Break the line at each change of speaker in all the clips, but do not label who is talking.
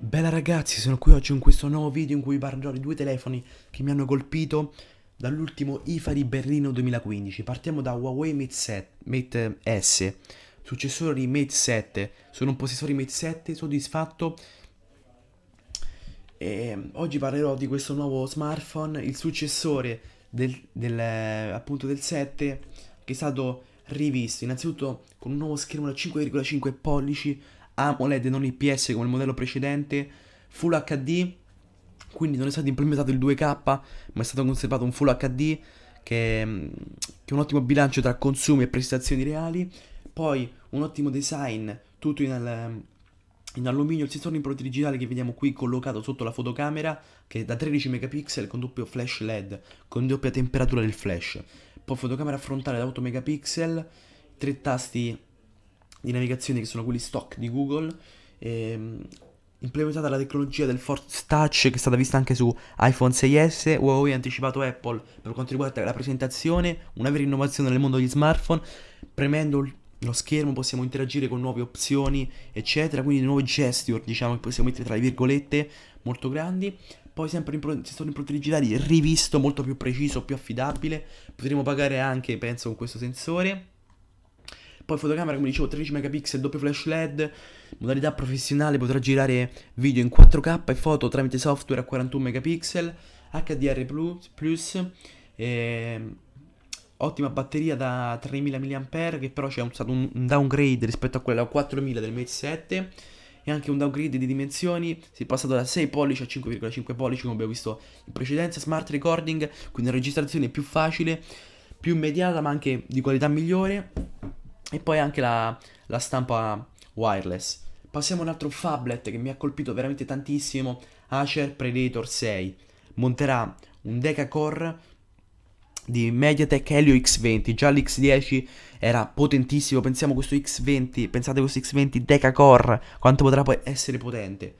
Bella ragazzi, sono qui oggi in questo nuovo video in cui vi parlerò di due telefoni che mi hanno colpito dall'ultimo IFA di Berlino 2015. Partiamo da Huawei Mate, 7, Mate eh, S, successore di Mate 7. Sono un possessore di Mate 7, soddisfatto. E ehm, oggi parlerò di questo nuovo smartphone, il successore del, del, eh, appunto del 7, che è stato rivisto. Innanzitutto con un nuovo schermo da 5,5 pollici AMOLED e non IPS come il modello precedente, Full HD, quindi non è stato implementato il 2K, ma è stato conservato un Full HD che, mm, che è un ottimo bilancio tra consumi e prestazioni reali, poi un ottimo design, tutto in, al, in alluminio, il sensore in impronte digitale che vediamo qui collocato sotto la fotocamera, che è da 13 megapixel con doppio flash LED, con doppia temperatura del flash, poi fotocamera frontale da 8 megapixel, tre tasti di navigazione che sono quelli stock di Google. Ehm, implementata la tecnologia del Force Touch che è stata vista anche su iPhone 6S, Huawei ha anticipato Apple per quanto riguarda la presentazione, una vera innovazione nel mondo degli smartphone, premendo lo schermo possiamo interagire con nuove opzioni, eccetera, quindi nuovi gesture, diciamo che possiamo mettere tra le virgolette, molto grandi. Poi sempre in pro- sono in digitali rivisto, molto più preciso, più affidabile, Potremmo pagare anche, penso, con questo sensore poi fotocamera, come dicevo, 13 megapixel, doppio flash LED, modalità professionale, potrà girare video in 4K e foto tramite software a 41 megapixel, HDR+, plus, e... Ehm, ottima batteria da 3000 mAh, che però c'è stato un, un downgrade rispetto a quella 4000 del Mate 7, e anche un downgrade di dimensioni, si è passato da 6 pollici a 5,5 pollici come abbiamo visto in precedenza, smart recording, quindi una registrazione più facile, più immediata ma anche di qualità migliore, e poi anche la, la stampa wireless. Passiamo a un altro phablet che mi ha colpito veramente tantissimo, Acer Predator 6. Monterà un deca-core di MediaTek Helio X20, già l'X10 era potentissimo, pensiamo questo X20, pensate questo X20 deca-core, quanto potrà poi essere potente.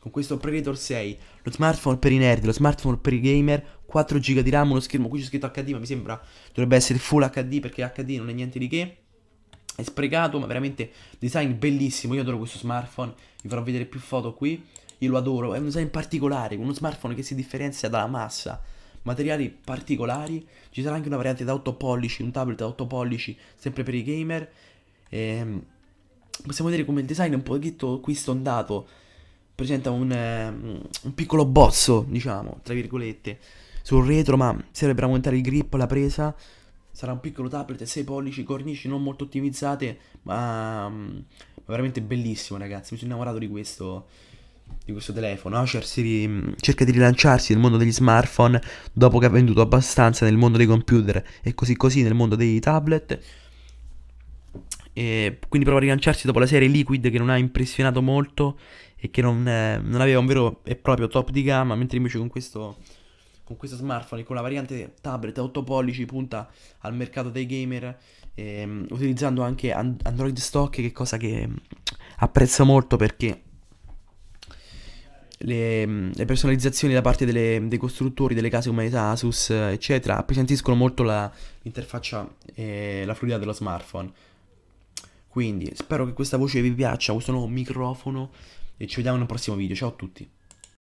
Con questo Predator 6, lo smartphone per i nerd, lo smartphone per i gamer, 4 GB di RAM, uno schermo, qui c'è scritto HD, ma mi sembra dovrebbe essere full HD perché HD non è niente di che è sprecato, ma veramente design bellissimo. Io adoro questo smartphone, vi farò vedere più foto qui. Io lo adoro, è un design particolare, uno smartphone che si differenzia dalla massa. Materiali particolari, ci sarà anche una variante da 8 pollici, un tablet da 8 pollici, sempre per i gamer. Ehm, possiamo vedere come il design è un pochetto qui stondato, presenta un, ehm, un piccolo bozzo, diciamo, tra virgolette, sul retro, ma serve per aumentare il grip, la presa, Sarà un piccolo tablet, 6 pollici, cornici non molto ottimizzate, ma, mm, ma veramente bellissimo ragazzi, mi sono innamorato di questo, di questo telefono. Acer ri... Mm, cerca di rilanciarsi nel mondo degli smartphone dopo che ha venduto abbastanza nel mondo dei computer e così così nel mondo dei tablet. E quindi prova a rilanciarsi dopo la serie Liquid che non ha impressionato molto e che non, eh, non aveva un vero e proprio top di gamma, mentre invece con questo con questo smartphone e con la variante tablet 8 pollici punta al mercato dei gamer, ehm, utilizzando anche And- Android Stock, che è cosa che mm, apprezzo molto perché le, mm, le personalizzazioni da parte delle, dei costruttori, delle case come Asus, eccetera, appesantiscono molto la, l'interfaccia e la fluidità dello smartphone. Quindi spero che questa voce vi piaccia, questo nuovo microfono e ci vediamo nel prossimo video. Ciao a tutti.